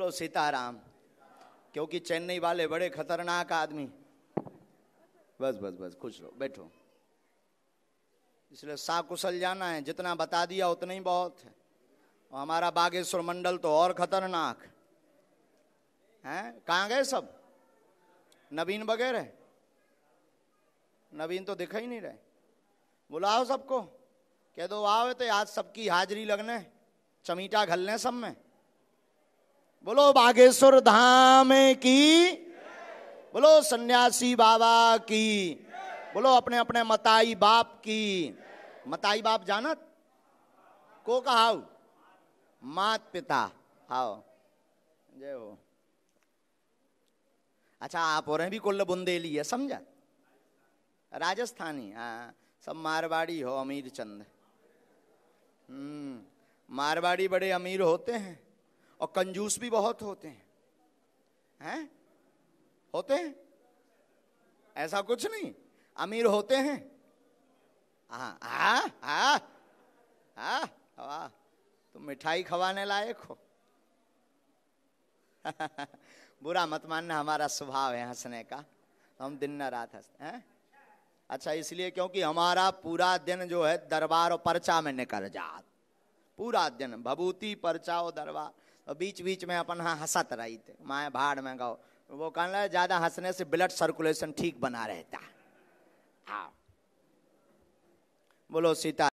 बोलो सीताराम क्योंकि चेन्नई वाले बड़े खतरनाक आदमी बस बस बस खुश रहो बैठो इसलिए साकुशल जाना है जितना बता दिया उतना ही बहुत है और हमारा बागेश्वर मंडल तो और खतरनाक है कहाँ गए सब नवीन वगैरह नवीन तो दिखा ही नहीं रहे बुलाओ सबको कह दो आओ तो आज सबकी हाजिरी लगने चमीटा घलने सब में बोलो बागेश्वर धाम की बोलो सन्यासी बाबा की बोलो अपने अपने मताई बाप की मताई बाप जानत को कहा मात पिता हाओ जय हो अच्छा आप और भी कोल्ल बुंदेली है समझा राजस्थानी हाँ सब मारवाड़ी हो अमीर चंद हम्म मारवाड़ी बड़े अमीर होते हैं और कंजूस भी बहुत होते हैं हैं होते हैं ऐसा कुछ नहीं अमीर होते हैं वाह तुम मिठाई खवाने लायक हो बुरा मत मानना हमारा स्वभाव है हंसने का तो हम दिन न रात हंसते हैं अच्छा इसलिए क्योंकि हमारा पूरा दिन जो है दरबार और पर्चा में निकल जा पूरा दिन भभूति पर्चा और दरबार और बीच बीच में अपन हाँ हंसत रही थे माए भाड़ में गाओ वो कहना ज़्यादा हंसने से ब्लड सर्कुलेशन ठीक बना रहता है हाँ बोलो सीता